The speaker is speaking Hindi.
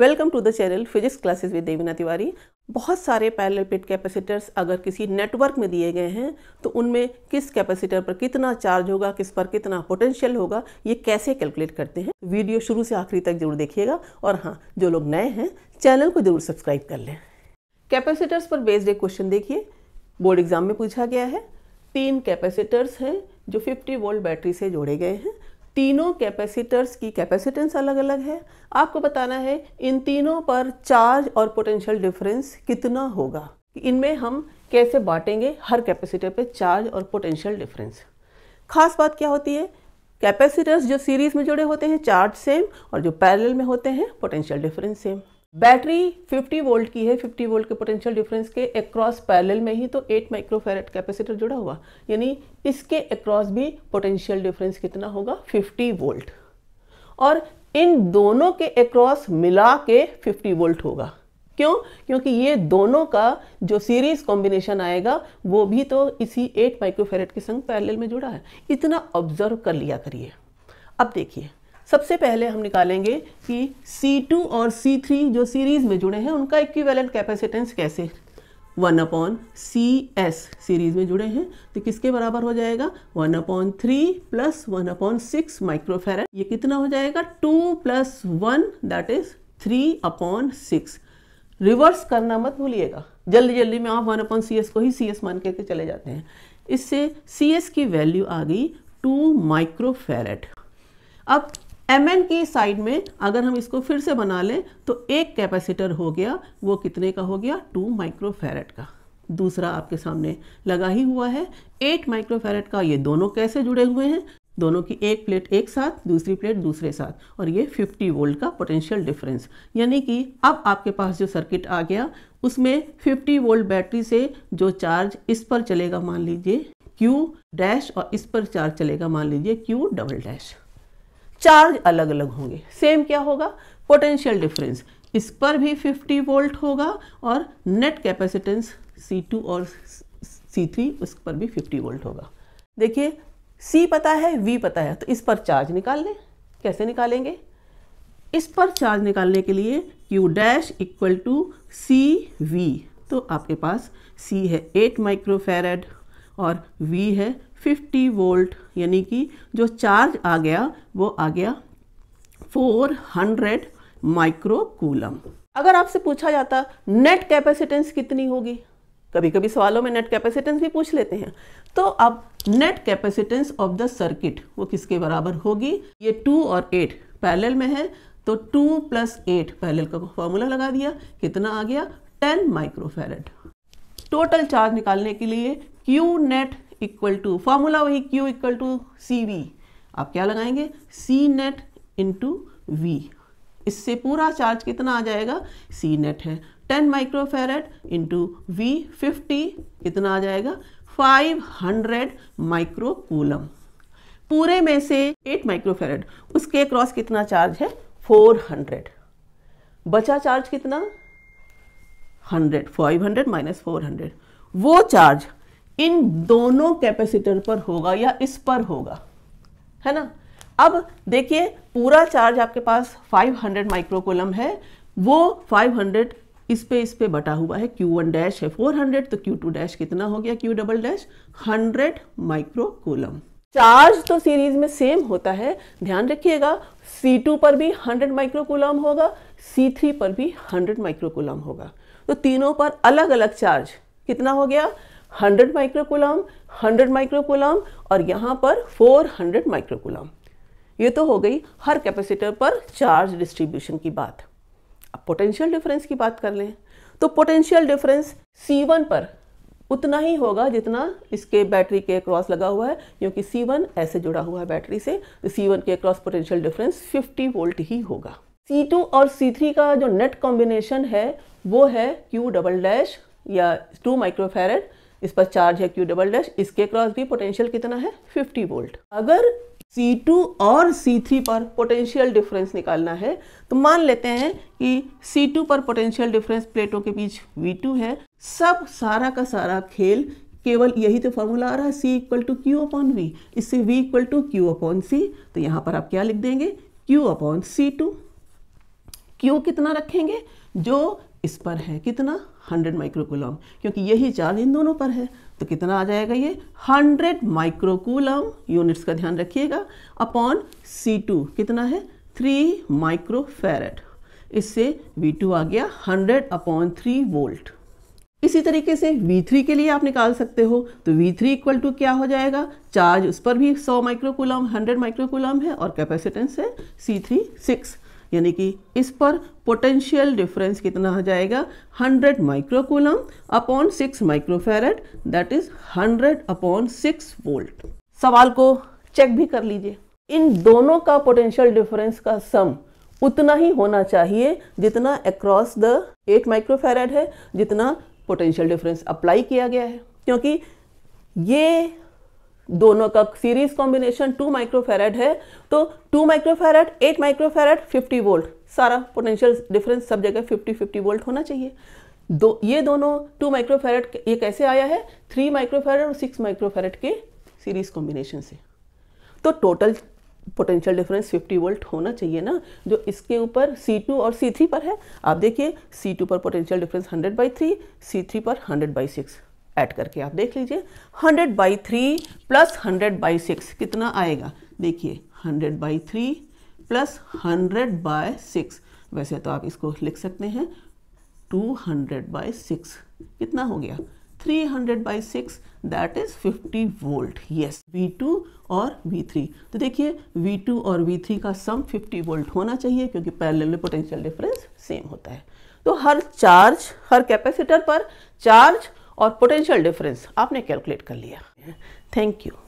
welcome to the channel physics classes with Devina Tiwari बहुत सारे पैरेलल पिट कैपेसिटर्स अगर किसी नेटवर्क में दिए गए हैं तो उनमें किस कैपेसिटर पर कितना चार्ज होगा किस पर कितना पोटेंशियल होगा ये कैसे कैलकुलेट करते हैं वीडियो शुरू से आखिरी तक जरूर देखिएगा और हाँ जो लोग नए हैं चैनल को जरूर सब्सक्राइब कर लें कैपेसिटर्स पर बेस्ड एक क्वेश्चन देखिए बोर्ड एग्जाम में पूछा गया है तीन कैपेसिटर्स हैं जो 50 वोल्ट बैटरी से जोड़े गए हैं तीनों कैपेसिटर्स की कैपेसिटेंस अलग अलग है आपको बताना है इन तीनों पर चार्ज और पोटेंशियल डिफरेंस कितना होगा इनमें हम कैसे बांटेंगे हर कैपेसिटर पे चार्ज और पोटेंशियल डिफरेंस खास बात क्या होती है कैपेसिटर्स जो सीरीज में जुड़े होते हैं चार्ज सेम और जो पैरेलल में होते हैं potential difference same battery 50 volt की है 50 वोल्ट के पोटेंशियल डिफरेंस के अक्रॉस पैरेलल में ही तो 8 माइक्रोफेरेट कैपेसिटर जुड़ा हुआ यानी इसके अक्रॉस भी पोटेंशियल डिफरेंस कितना होगा 50 वोल्ट और इन दोनों के अक्रॉस मिला के 50 वोल्ट होगा क्यों क्योंकि ये दोनों का जो सीरीज कॉम्बिनेशन आएगा वो भी तो इसी 8 माइक्रोफेरेट के संग पैरेलल में जुड़ा है इतना ऑब्जर्व कर लिया करिए अब देखिए सबसे पहले हम निकालेंगे कि C2 और C3 जो सीरीज में जुड़े हैं उनका इक्विवेलेंट कैपेसिटेंस कैसे one upon C S series में जुड़े हैं तो किसके बराबर हो जाएगा one upon three plus one upon six microfarad ये कितना हो जाएगा two plus one that is three upon six reverse करना मत भूलिएगा जल्दी जल्दी में आप वन अपॉन सी एस को ही सी एस मान करके चले जाते हैं इससे सी एस की वैल्यू आ गई टू माइक्रोफेरेट अब एम एन की साइड में अगर हम इसको फिर से बना लें तो एक कैपेसिटर हो गया वो कितने का हो गया टू माइक्रोफेरेट का दूसरा आपके सामने लगा ही हुआ है एट माइक्रोफेरेट का ये दोनों कैसे जुड़े हुए हैं दोनों की एक प्लेट एक साथ दूसरी प्लेट दूसरे साथ और ये 50 वोल्ट का पोटेंशियल डिफरेंस यानी कि अब आपके पास जो सर्किट आ गया उसमें 50 वोल्ट बैटरी से जो चार्ज इस पर चलेगा मान लीजिए Q डैश और इस पर चार्ज चलेगा मान लीजिए Q डबल डैश चार्ज अलग अलग होंगे सेम क्या होगा पोटेंशियल डिफरेंस इस पर भी 50 वोल्ट होगा और नेट कैपेसिटेंस C2 और C3 उस पर भी 50 वोल्ट होगा देखिए C पता है V पता है तो इस पर चार्ज निकाल लें कैसे निकालेंगे इस पर चार्ज निकालने के लिए Q dash equal to C V तो आपके पास C है 8 माइक्रोफेरेड और V है 50 वोल्ट यानी कि जो चार्ज आ गया वो आ गया 400 माइक्रो कूलम अगर आपसे पूछा जाता नेट कैपेसिटेंस कितनी होगी कभी कभी सवालों में नेट कैपेसिटेंस भी पूछ लेते हैं तो अब net capacitance of the circuit वो किसके बराबर होगी ये टू और एट पैरेलल में है तो टू प्लस एट पैरेलल का फॉर्मूला लगा दिया कितना आ गया टेन माइक्रोफेरेट टोटल चार्ज निकालने के लिए Q net equal to formula वही Q equal to C V आप क्या लगाएंगे सी नेट इंटू वी इससे पूरा चार्ज कितना आ जाएगा सी नेट है 10 माइक्रोफेरेट इंटू वी फिफ्टी कितना आ जाएगा 500 माइक्रो कूलम पूरे में से 8 माइक्रोफेरेट उसके क्रॉस कितना चार्ज है 400 बचा चार्ज कितना hundred five hundred minus four hundred वो चार्ज इन दोनों कैपेसिटर पर होगा या इस पर होगा है ना अब देखिए पूरा चार्ज आपके पास 500 माइक्रोकोलम है वो 500 इस पे इस पे बटा हुआ है Q1 डैश है 400 तो Q2 डैश कितना हो गया Q double dash 100 microcoulomb charge तो सीरीज में सेम होता है ध्यान रखिएगा C2 पर भी 100 माइक्रोकोलम होगा C3 पर भी 100 माइक्रोकोलम होगा तो तीनों पर अलग अलग चार्ज कितना हो गया 100 माइक्रोकुलम 100 माइक्रोकुलम और यहाँ पर 400 माइक्रोकुलम ये तो हो गई हर कैपेसिटर पर चार्ज डिस्ट्रीब्यूशन की बात अब पोटेंशियल डिफरेंस की बात कर लें तो पोटेंशियल डिफरेंस C1 पर उतना ही होगा जितना इसके बैटरी के क्रॉस लगा हुआ है क्योंकि C1 ऐसे जुड़ा हुआ है बैटरी से तो C1 के क्रॉस पोटेंशियल डिफरेंस 50 वोल्ट ही होगा C2 और C3 का जो नेट कॉम्बिनेशन है वो है Q डबल डैश या टू माइक्रोफेरेड इस पर चार्ज है Q डबल डैश इसके क्रॉस भी पोटेंशियल कितना है 50 वोल्ट अगर C2 और C3 पर पोटेंशियल डिफरेंस निकालना है तो मान लेते हैं कि C2 पर पोटेंशियल डिफरेंस प्लेटों के बीच V2 है सब सारा का सारा खेल केवल यही तो फॉर्मूला आ रहा है C equal to Q upon V इससे V equal to Q upon C तो यहाँ पर आप क्या लिख देंगे क्यू अपॉन सी टू क्यों कितना रखेंगे जो इस पर है कितना 100 माइक्रोकूलम क्योंकि यही चार्ज इन दोनों पर है तो कितना आ जाएगा ये 100 माइक्रोकूलम यूनिट्स का ध्यान रखिएगा अपॉन C2 कितना है 3 माइक्रोफेरेट इससे V2 आ गया 100 अपॉन 3 वोल्ट इसी तरीके से V3 के लिए आप निकाल सकते हो तो V3 इक्वल टू क्या हो जाएगा चार्ज उस पर भी 100 माइक्रोकूलम 100 माइक्रोकूलम है और कैपेसिटेंस है थ्री सिक्स यानी कि इस पर पोटेंशियल डिफरेंस कितना आ जाएगा 100 micro coulomb upon 6 microfarad that is 100 upon 6 volt सवाल को चेक भी कर लीजिए इन दोनों का पोटेंशियल डिफरेंस का सम उतना ही होना चाहिए जितना अक्रॉस द 8 माइक्रोफेरेड है जितना पोटेंशियल डिफरेंस अप्लाई किया गया है क्योंकि ये दोनों का सीरीज कॉम्बिनेशन टू माइक्रोफेरेड है तो two microfarad eight microfarad fifty volt सारा पोटेंशियल डिफरेंस सब जगह फिफ्टी फिफ्टी वोल्ट होना चाहिए दो ये दोनों टू माइक्रोफेरेड ये कैसे आया है थ्री माइक्रोफेरेड और सिक्स माइक्रोफेरेड के सीरीज कॉम्बिनेशन से तो टोटल पोटेंशियल डिफरेंस 50 वोल्ट होना चाहिए ना जो इसके ऊपर C2 और C3 पर है आप देखिए C2 पर potential difference 100 by three C पर 100 बाई सिक्स ऐड करके आप देख लीजिए hundred by three plus hundred by six कितना आएगा देखिए hundred by three plus hundred by six वैसे तो आप इसको लिख सकते हैं टू हंड्रेड बाई सिक्स कितना हो गया 300 by six that is 50 volt yes V2 और V3 तो देखिए V2 और V3 का सम 50 वोल्ट होना चाहिए क्योंकि पैरेलल में पोटेंशियल डिफरेंस सेम होता है तो हर चार्ज हर कैपेसिटर पर चार्ज और पोटेंशियल डिफरेंस आपने कैलकुलेट कर लिया थैंक यू